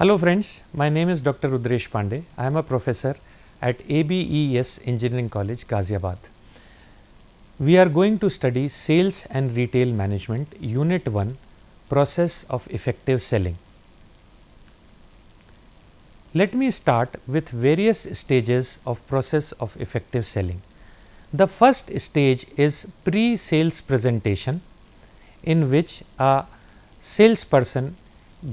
Hello friends, my name is Dr. Rudresh Pandey. I am a professor at ABES Engineering College, Ghaziabad. We are going to study Sales and Retail Management Unit 1 Process of Effective Selling. Let me start with various stages of process of effective selling. The first stage is pre-sales presentation in which a salesperson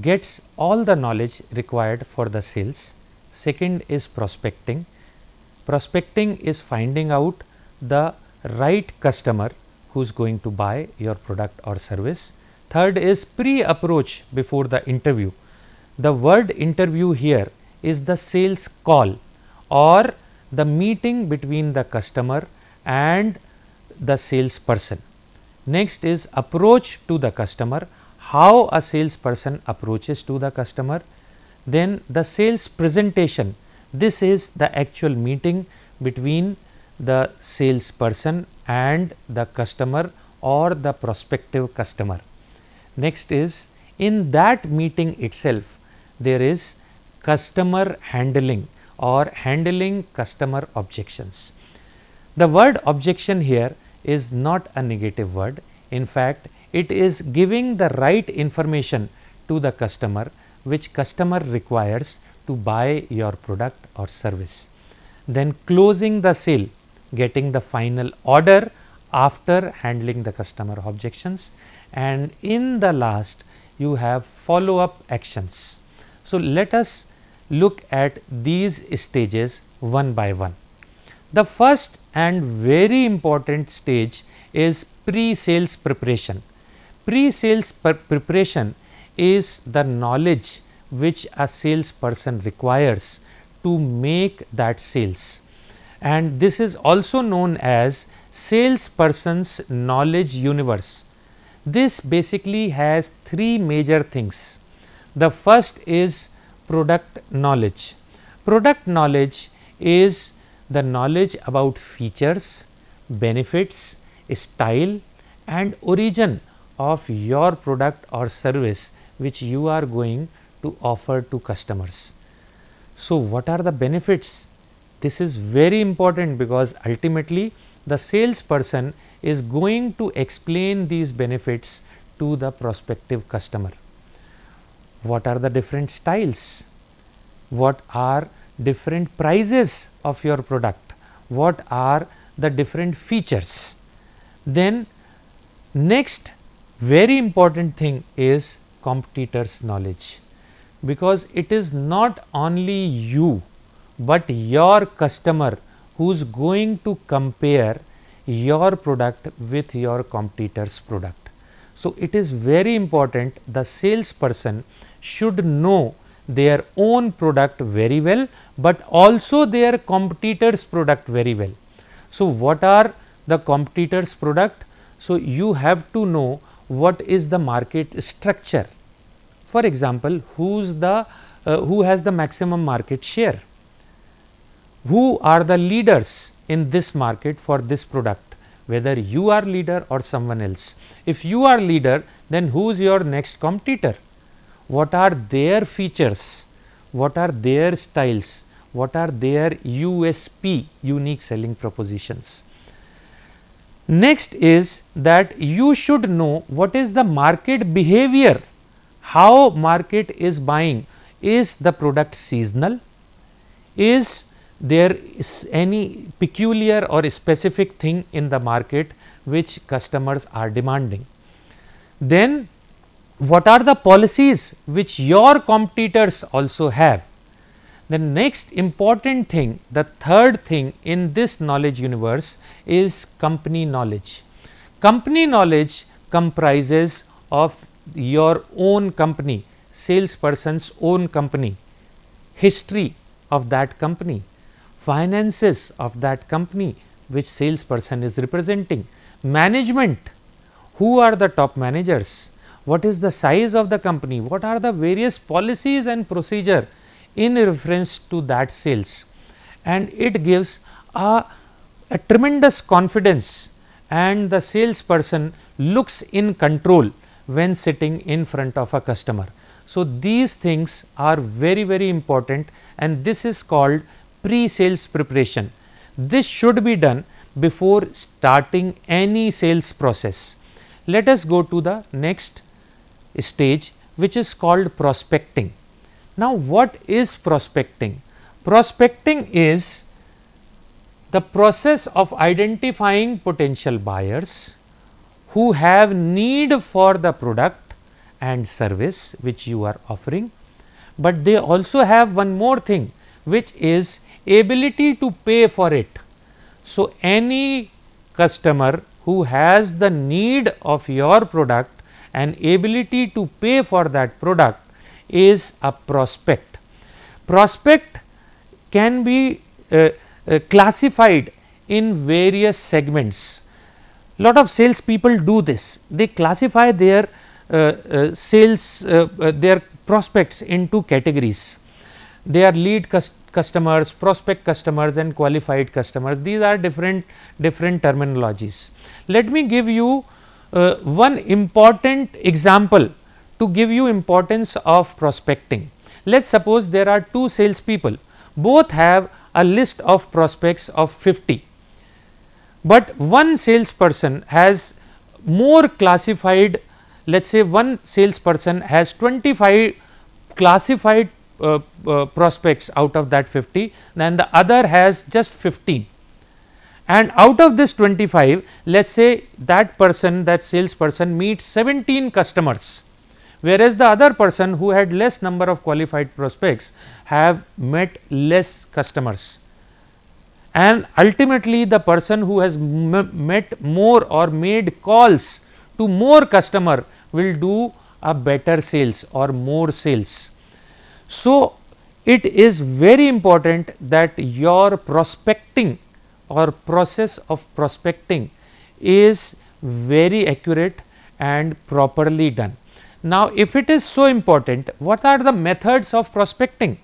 gets all the knowledge required for the sales. Second is prospecting. Prospecting is finding out the right customer who is going to buy your product or service. Third is pre-approach before the interview. The word interview here is the sales call or the meeting between the customer and the salesperson. Next is approach to the customer how a salesperson approaches to the customer, then the sales presentation. This is the actual meeting between the salesperson and the customer or the prospective customer. Next is in that meeting itself, there is customer handling or handling customer objections. The word objection here is not a negative word. In fact, it is giving the right information to the customer which customer requires to buy your product or service. Then closing the sale, getting the final order after handling the customer objections and in the last you have follow up actions. So, let us look at these stages one by one. The first and very important stage is pre sales preparation pre-sales preparation is the knowledge which a salesperson requires to make that sales and this is also known as salesperson's knowledge universe. This basically has three major things. The first is product knowledge. Product knowledge is the knowledge about features, benefits, style and origin of your product or service which you are going to offer to customers. So, what are the benefits? This is very important because ultimately the salesperson is going to explain these benefits to the prospective customer. What are the different styles? What are different prices of your product? What are the different features? Then next very important thing is competitors knowledge because it is not only you, but your customer who is going to compare your product with your competitor's product. So, it is very important the salesperson should know their own product very well, but also their competitor's product very well. So, what are the competitor's product? So, you have to know what is the market structure. For example, who's the uh, who has the maximum market share? Who are the leaders in this market for this product? Whether you are leader or someone else. If you are leader, then who is your next competitor? What are their features? What are their styles? What are their USP unique selling propositions? Next is that you should know what is the market behavior, how market is buying, is the product seasonal, is there is any peculiar or specific thing in the market which customers are demanding. Then what are the policies which your competitors also have the next important thing, the third thing in this knowledge universe is company knowledge. Company knowledge comprises of your own company, salesperson's own company, history of that company, finances of that company which salesperson is representing, management, who are the top managers, what is the size of the company, what are the various policies and procedure in reference to that sales and it gives a, a tremendous confidence and the salesperson looks in control when sitting in front of a customer. So, these things are very very important and this is called pre-sales preparation. This should be done before starting any sales process. Let us go to the next stage which is called prospecting. Now, what is prospecting? Prospecting is the process of identifying potential buyers who have need for the product and service which you are offering, but they also have one more thing which is ability to pay for it. So, any customer who has the need of your product and ability to pay for that product is a prospect. Prospect can be uh, uh, classified in various segments. Lot of sales people do this, they classify their uh, uh sales, uh, uh, their prospects into categories. They are lead customers, prospect customers and qualified customers, these are different, different terminologies. Let me give you one important example to give you importance of prospecting. Let us suppose there are two salespeople, both have a list of prospects of 50, but one salesperson has more classified let us say one salesperson has 25 classified uh, uh, prospects out of that 50 then the other has just 15 and out of this 25 let us say that person that salesperson meets 17 customers whereas the other person who had less number of qualified prospects have met less customers and ultimately the person who has met more or made calls to more customer will do a better sales or more sales. So, it is very important that your prospecting or process of prospecting is very accurate and properly done. Now, if it is so important, what are the methods of prospecting?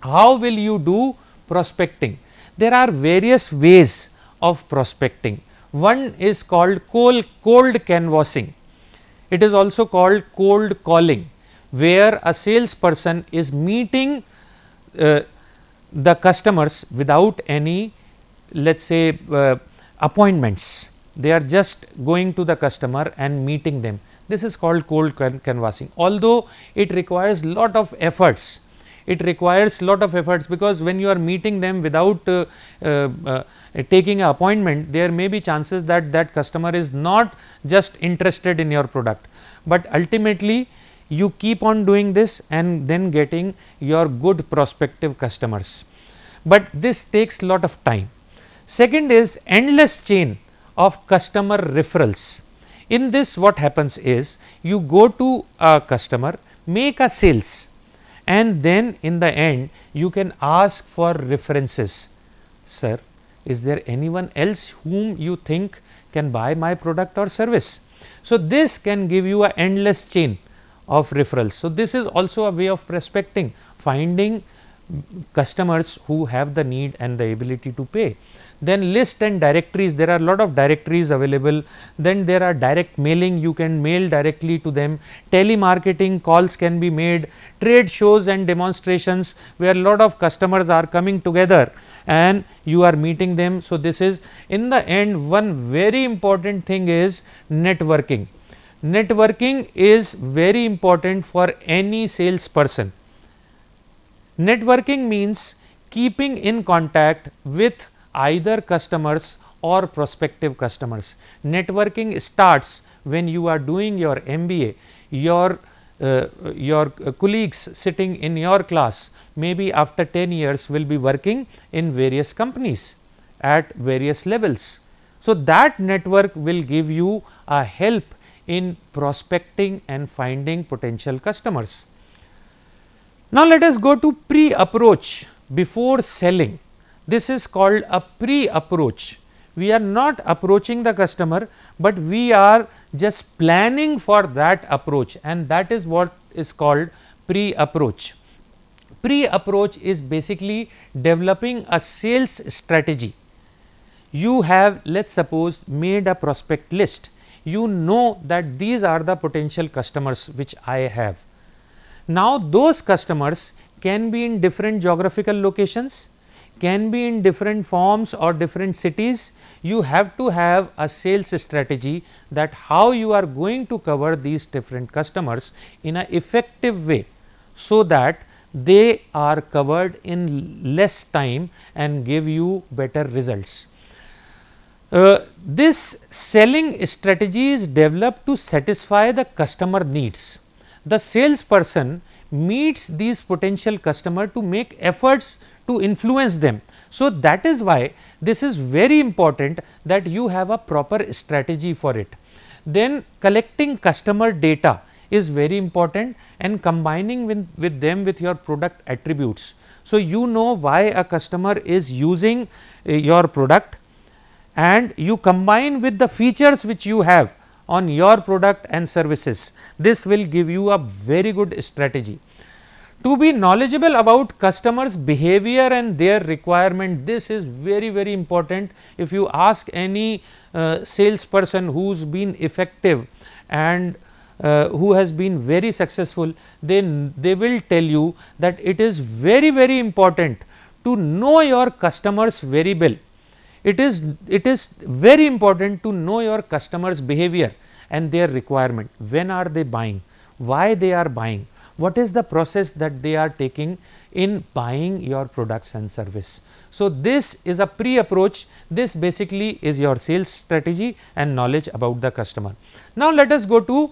How will you do prospecting? There are various ways of prospecting. One is called cold, cold canvassing. It is also called cold calling, where a salesperson is meeting uh, the customers without any let us say uh, appointments. They are just going to the customer and meeting them. This is called cold can canvassing. Although it requires lot of efforts, it requires lot of efforts because when you are meeting them without uh, uh, uh, taking an appointment, there may be chances that that customer is not just interested in your product, but ultimately you keep on doing this and then getting your good prospective customers, but this takes lot of time. Second is endless chain of customer referrals. In this what happens is you go to a customer, make a sales and then in the end you can ask for references. Sir, is there anyone else whom you think can buy my product or service? So, this can give you a endless chain of referrals. So, this is also a way of prospecting, finding customers who have the need and the ability to pay. Then list and directories there are a lot of directories available then there are direct mailing you can mail directly to them telemarketing calls can be made trade shows and demonstrations where a lot of customers are coming together and you are meeting them. So, this is in the end one very important thing is networking. Networking is very important for any salesperson Networking means keeping in contact with either customers or prospective customers. Networking starts when you are doing your MBA, your, uh, your colleagues sitting in your class maybe after 10 years will be working in various companies at various levels. So, that network will give you a help in prospecting and finding potential customers. Now, let us go to pre approach before selling. This is called a pre approach. We are not approaching the customer, but we are just planning for that approach and that is what is called pre approach. Pre approach is basically developing a sales strategy. You have let us suppose made a prospect list, you know that these are the potential customers which I have now, those customers can be in different geographical locations, can be in different forms or different cities. You have to have a sales strategy that how you are going to cover these different customers in an effective way, so that they are covered in less time and give you better results. Uh, this selling strategy is developed to satisfy the customer needs the salesperson meets these potential customer to make efforts to influence them. So, that is why this is very important that you have a proper strategy for it. Then collecting customer data is very important and combining with, with them with your product attributes. So, you know why a customer is using uh, your product and you combine with the features which you have on your product and services. This will give you a very good strategy. To be knowledgeable about customers behavior and their requirement this is very very important if you ask any uh, salesperson who's been effective and uh, who has been very successful then they will tell you that it is very very important to know your customers very well it is, it is very important to know your customers behavior and their requirement, when are they buying, why they are buying, what is the process that they are taking in buying your products and service. So, this is a pre approach this basically is your sales strategy and knowledge about the customer. Now, let us go to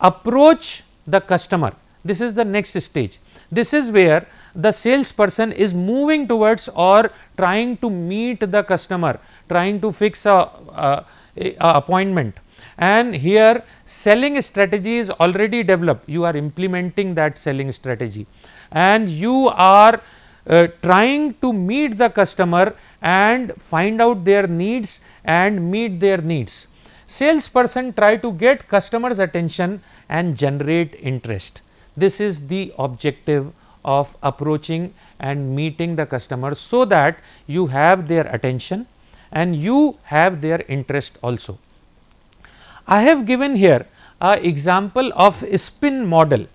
approach the customer this is the next stage this is where the salesperson is moving towards or trying to meet the customer, trying to fix a, a, a appointment and here selling strategy is already developed, you are implementing that selling strategy and you are uh, trying to meet the customer and find out their needs and meet their needs. Salesperson try to get customers attention and generate interest. This is the objective of approaching and meeting the customer so that you have their attention and you have their interest also. I have given here a example of a spin model.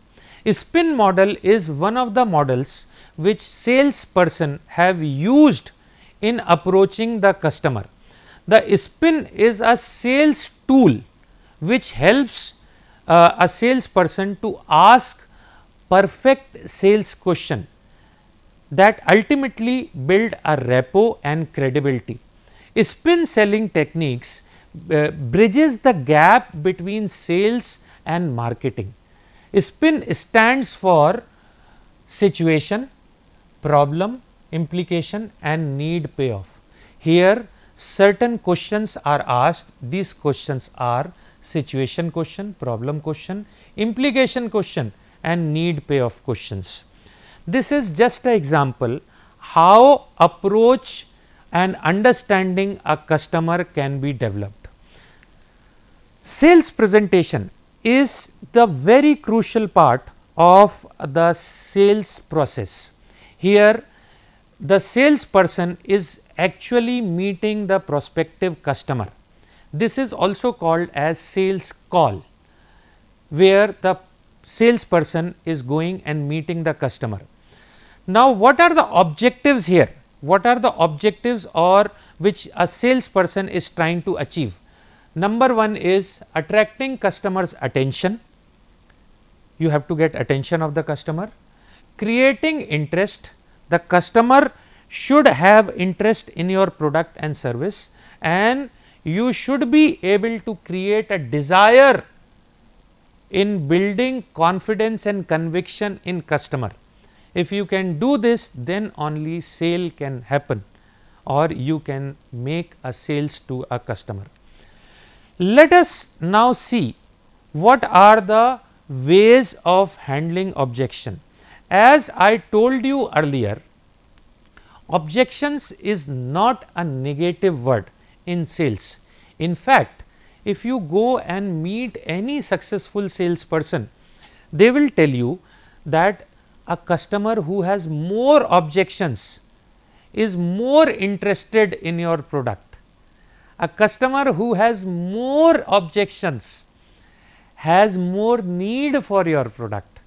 A spin model is one of the models which salesperson have used in approaching the customer. The spin is a sales tool which helps uh, a salesperson to ask perfect sales question that ultimately build a rapport and credibility. Spin selling techniques uh, bridges the gap between sales and marketing. Spin stands for situation, problem, implication and need payoff. Here certain questions are asked, these questions are situation question, problem question, implication question and need payoff questions. This is just an example how approach and understanding a customer can be developed. Sales presentation is the very crucial part of the sales process. Here the sales person is actually meeting the prospective customer. This is also called as sales call where the salesperson is going and meeting the customer. Now, what are the objectives here? What are the objectives or which a salesperson is trying to achieve? Number one is attracting customers attention, you have to get attention of the customer, creating interest, the customer should have interest in your product and service and you should be able to create a desire in building confidence and conviction in customer. If you can do this then only sale can happen or you can make a sales to a customer. Let us now see what are the ways of handling objection. As I told you earlier objections is not a negative word in sales. In fact, if you go and meet any successful salesperson, they will tell you that a customer who has more objections is more interested in your product. A customer who has more objections has more need for your product.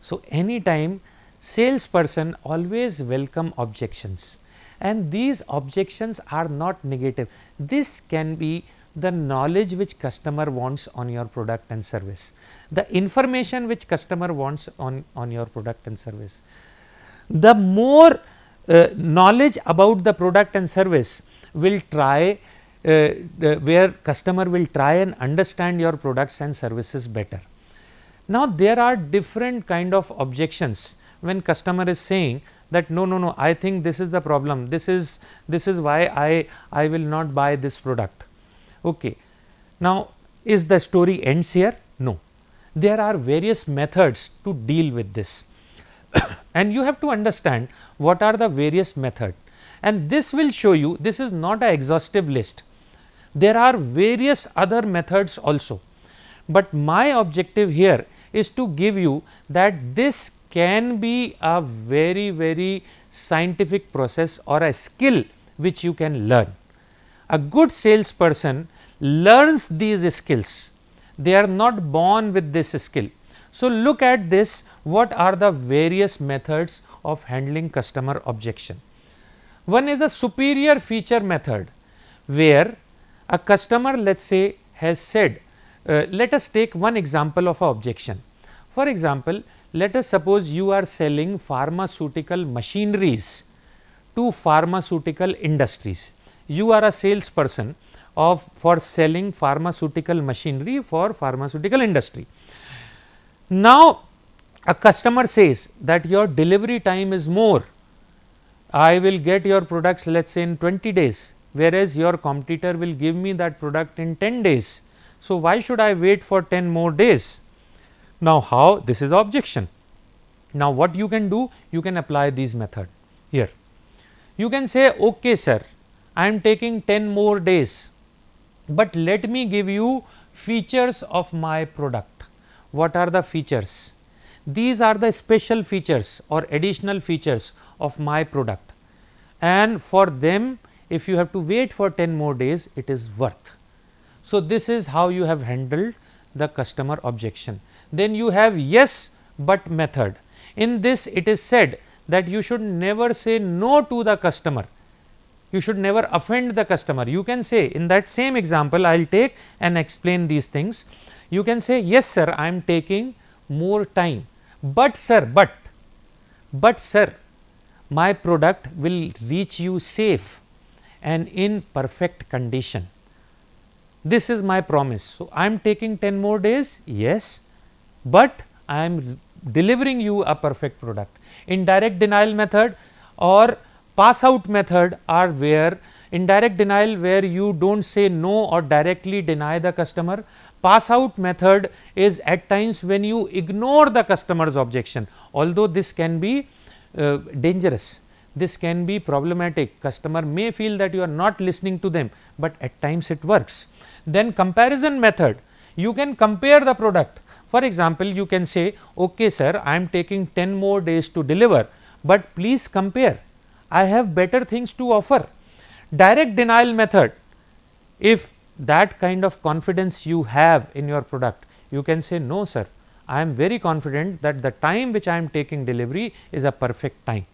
So, anytime salesperson always welcome objections and these objections are not negative. This can be the knowledge which customer wants on your product and service, the information which customer wants on, on your product and service. The more uh, knowledge about the product and service will try uh, where customer will try and understand your products and services better. Now, there are different kind of objections when customer is saying that no no no I think this is the problem this is this is why I I will not buy this product. Okay. Now, is the story ends here? No, there are various methods to deal with this and you have to understand what are the various method and this will show you this is not an exhaustive list. There are various other methods also, but my objective here is to give you that this can be a very very scientific process or a skill which you can learn. A good salesperson learns these skills, they are not born with this skill. So, look at this what are the various methods of handling customer objection. One is a superior feature method where a customer let us say has said uh, let us take one example of a objection. For example, let us suppose you are selling pharmaceutical machineries to pharmaceutical industries you are a salesperson of for selling pharmaceutical machinery for pharmaceutical industry. Now, a customer says that your delivery time is more, I will get your products let us say in 20 days whereas your competitor will give me that product in 10 days. So, why should I wait for 10 more days? Now, how this is objection. Now, what you can do? You can apply these method here. You can say okay sir I am taking 10 more days, but let me give you features of my product. What are the features? These are the special features or additional features of my product and for them if you have to wait for 10 more days it is worth. So, this is how you have handled the customer objection. Then you have yes, but method. In this it is said that you should never say no to the customer you should never offend the customer. You can say in that same example I will take and explain these things. You can say yes sir I am taking more time, but sir but but sir my product will reach you safe and in perfect condition. This is my promise. So, I am taking 10 more days yes, but I am delivering you a perfect product. In direct denial method or pass out method are where indirect denial where you do not say no or directly deny the customer. Pass out method is at times when you ignore the customer's objection although this can be uh, dangerous this can be problematic customer may feel that you are not listening to them, but at times it works. Then comparison method you can compare the product for example, you can say okay sir I am taking 10 more days to deliver, but please compare I have better things to offer. Direct denial method, if that kind of confidence you have in your product, you can say no sir, I am very confident that the time which I am taking delivery is a perfect time.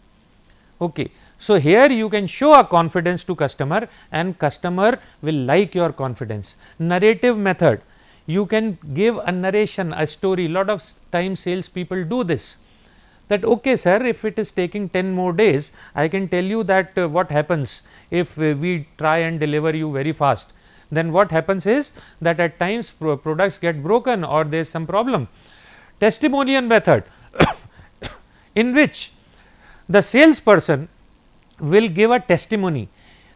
Okay. So, here you can show a confidence to customer and customer will like your confidence. Narrative method, you can give a narration, a story lot of time sales people do this that okay sir if it is taking 10 more days I can tell you that uh, what happens if uh, we try and deliver you very fast then what happens is that at times pro products get broken or there is some problem. Testimonial method in which the salesperson will give a testimony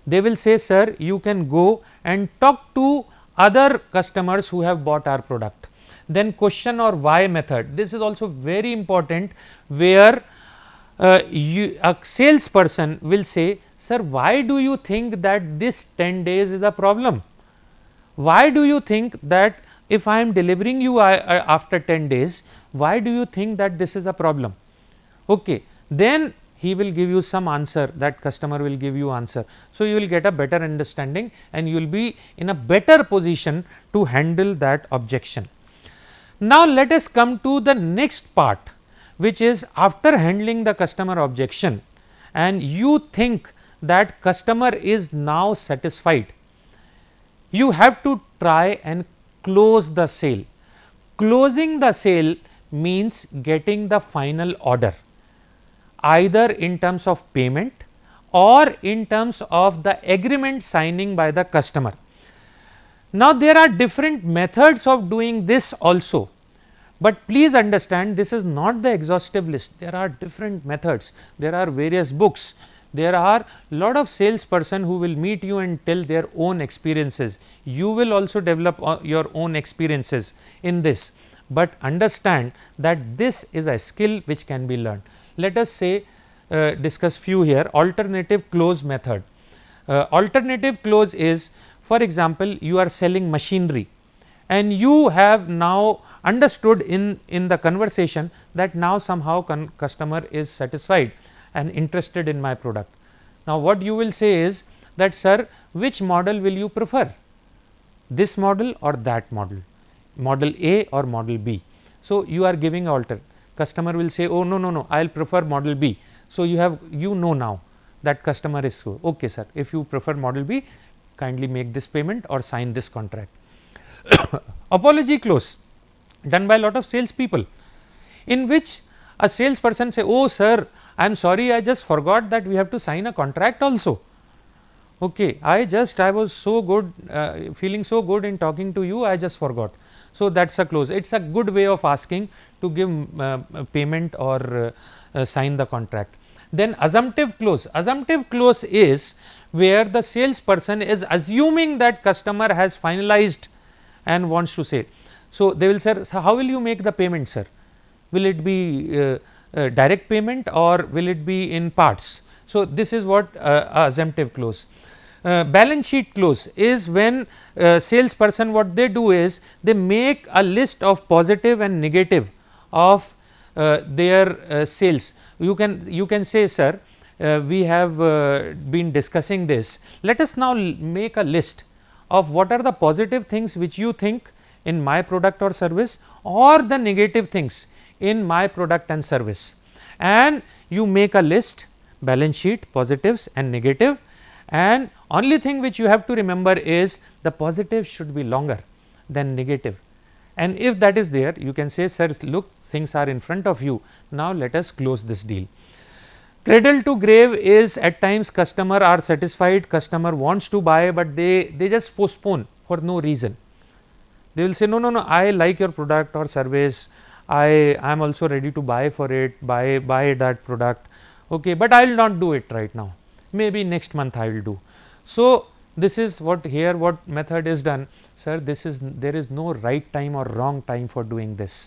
they will say sir you can go and talk to other customers who have bought our product then question or why method. This is also very important where uh, you, a salesperson will say, sir, why do you think that this 10 days is a problem? Why do you think that if I am delivering you I, uh, after 10 days, why do you think that this is a problem? Okay. Then he will give you some answer that customer will give you answer. So, you will get a better understanding and you will be in a better position to handle that objection. Now, let us come to the next part which is after handling the customer objection and you think that customer is now satisfied, you have to try and close the sale. Closing the sale means getting the final order either in terms of payment or in terms of the agreement signing by the customer. Now, there are different methods of doing this also, but please understand this is not the exhaustive list there are different methods there are various books there are lot of salesperson who will meet you and tell their own experiences you will also develop uh, your own experiences in this but understand that this is a skill which can be learned let us say uh, discuss few here alternative close method uh, alternative close is for example, you are selling machinery and you have now understood in, in the conversation that now somehow customer is satisfied and interested in my product. Now, what you will say is that sir which model will you prefer this model or that model model A or model B. So, you are giving alter customer will say oh no no no I will prefer model B. So, you have you know now that customer is okay sir if you prefer model B kindly make this payment or sign this contract. Apology clause done by a lot of salespeople in which a salesperson say, oh sir, I am sorry, I just forgot that we have to sign a contract also. Okay, I just I was so good uh, feeling so good in talking to you, I just forgot. So that is a close. It is a good way of asking to give uh, payment or uh, sign the contract. Then assumptive clause. Assumptive clause is where the salesperson is assuming that customer has finalized and wants to sell. So, they will say, so how will you make the payment sir? Will it be uh, uh, direct payment or will it be in parts? So, this is what uh, assumptive close. Uh, balance sheet close is when uh, salesperson what they do is they make a list of positive and negative of uh, their uh, sales. You can you can say sir uh, we have uh, been discussing this. Let us now make a list of what are the positive things which you think in my product or service or the negative things in my product and service and you make a list balance sheet positives and negative and only thing which you have to remember is the positive should be longer than negative and if that is there you can say sir look things are in front of you now let us close this deal. Cradle to grave is at times customer are satisfied, customer wants to buy, but they, they just postpone for no reason. They will say no, no, no, I like your product or service, I, I am also ready to buy for it, buy, buy that product, okay, but I will not do it right now, maybe next month I will do. So, this is what here what method is done, sir, this is there is no right time or wrong time for doing this,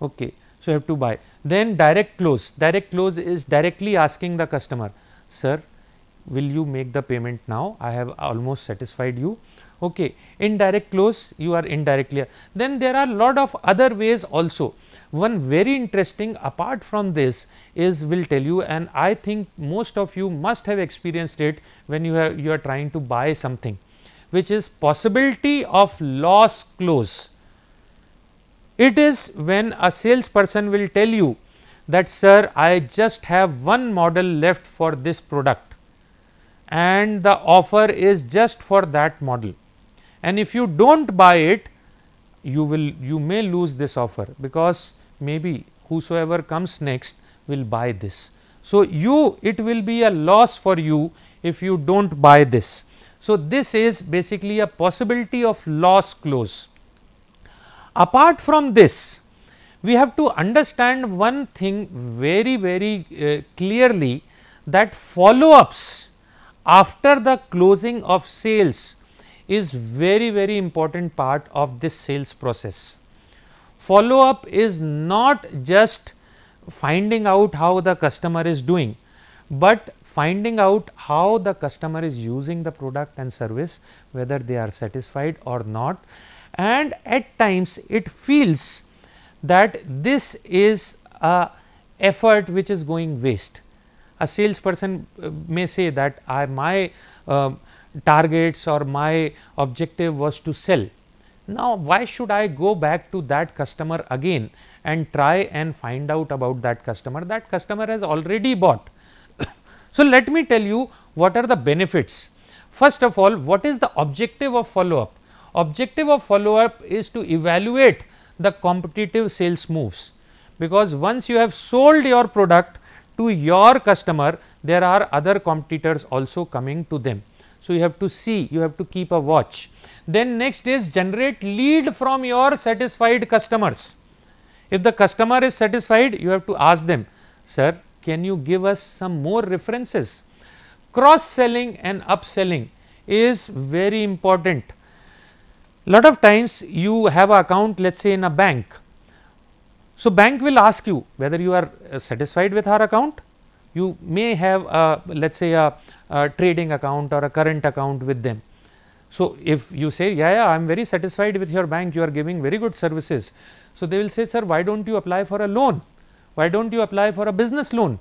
okay. So, you have to buy. Then direct close, direct close is directly asking the customer, sir will you make the payment now, I have almost satisfied you. Okay. Indirect close, you are indirectly. Then there are lot of other ways also. One very interesting apart from this is will tell you and I think most of you must have experienced it when you are, you are trying to buy something which is possibility of loss close it is when a salesperson will tell you that sir I just have one model left for this product and the offer is just for that model and if you do not buy it you will you may lose this offer because maybe whosoever comes next will buy this. So, you it will be a loss for you if you do not buy this. So, this is basically a possibility of loss close. Apart from this, we have to understand one thing very, very uh, clearly that follow ups after the closing of sales is very, very important part of this sales process. Follow up is not just finding out how the customer is doing, but finding out how the customer is using the product and service whether they are satisfied or not and at times it feels that this is a effort which is going waste. A salesperson uh, may say that I my uh, targets or my objective was to sell. Now, why should I go back to that customer again and try and find out about that customer? That customer has already bought. so, let me tell you what are the benefits. First of all, what is the objective of follow up? objective of follow up is to evaluate the competitive sales moves because once you have sold your product to your customer there are other competitors also coming to them. So, you have to see you have to keep a watch. Then next is generate lead from your satisfied customers. If the customer is satisfied you have to ask them sir can you give us some more references. Cross selling and upselling is very important Lot of times you have an account let us say in a bank. So, bank will ask you whether you are uh, satisfied with our account. You may have a let us say a, a trading account or a current account with them. So, if you say yeah, yeah I am very satisfied with your bank you are giving very good services. So, they will say sir why do not you apply for a loan, why do not you apply for a business loan.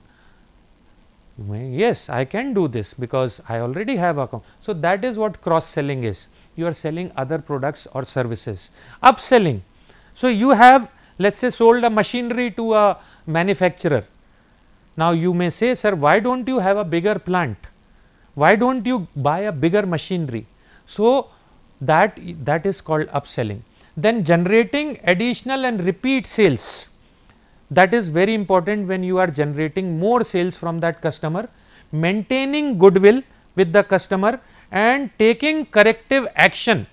yes I can do this because I already have account. So, that is what cross selling is you are selling other products or services. Upselling. So, you have let us say sold a machinery to a manufacturer. Now, you may say sir why do not you have a bigger plant, why do not you buy a bigger machinery. So, that, that is called upselling. Then generating additional and repeat sales that is very important when you are generating more sales from that customer, maintaining goodwill with the customer and taking corrective action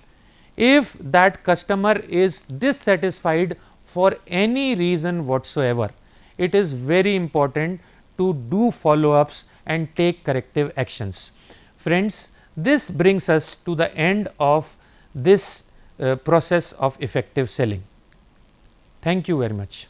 if that customer is dissatisfied for any reason whatsoever. It is very important to do follow ups and take corrective actions. Friends, this brings us to the end of this uh, process of effective selling. Thank you very much.